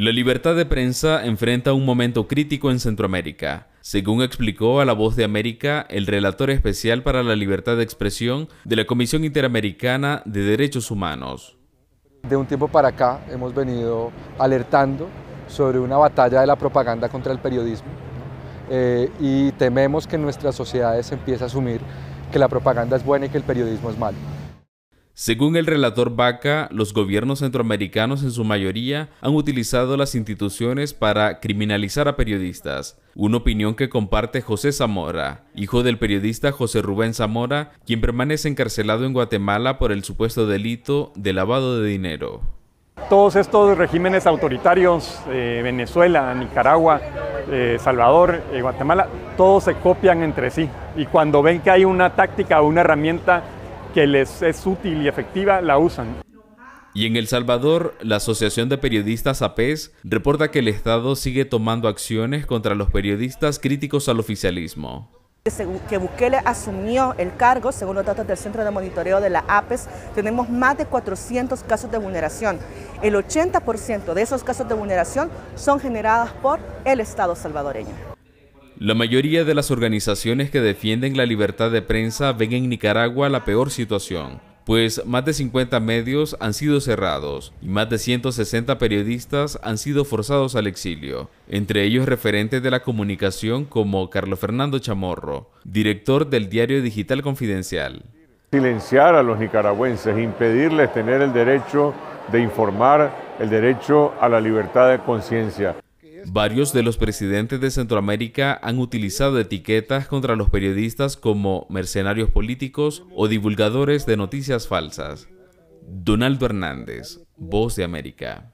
La libertad de prensa enfrenta un momento crítico en Centroamérica. Según explicó a La Voz de América el relator especial para la libertad de expresión de la Comisión Interamericana de Derechos Humanos. De un tiempo para acá hemos venido alertando sobre una batalla de la propaganda contra el periodismo eh, y tememos que nuestras sociedades empiece a asumir que la propaganda es buena y que el periodismo es malo. Según el relator Vaca, los gobiernos centroamericanos en su mayoría han utilizado las instituciones para criminalizar a periodistas, una opinión que comparte José Zamora, hijo del periodista José Rubén Zamora, quien permanece encarcelado en Guatemala por el supuesto delito de lavado de dinero. Todos estos regímenes autoritarios, eh, Venezuela, Nicaragua, eh, Salvador, eh, Guatemala, todos se copian entre sí. Y cuando ven que hay una táctica o una herramienta que les es útil y efectiva, la usan. Y en El Salvador, la Asociación de Periodistas APES reporta que el Estado sigue tomando acciones contra los periodistas críticos al oficialismo que Bukele asumió el cargo, según los datos del Centro de Monitoreo de la APES, tenemos más de 400 casos de vulneración. El 80% de esos casos de vulneración son generados por el Estado salvadoreño. La mayoría de las organizaciones que defienden la libertad de prensa ven en Nicaragua la peor situación, pues más de 50 medios han sido cerrados y más de 160 periodistas han sido forzados al exilio, entre ellos referentes de la comunicación como Carlos Fernando Chamorro, director del diario digital Confidencial. Silenciar a los nicaragüenses, impedirles tener el derecho de informar, el derecho a la libertad de conciencia. Varios de los presidentes de Centroamérica han utilizado etiquetas contra los periodistas como mercenarios políticos o divulgadores de noticias falsas. Donaldo Hernández, Voz de América.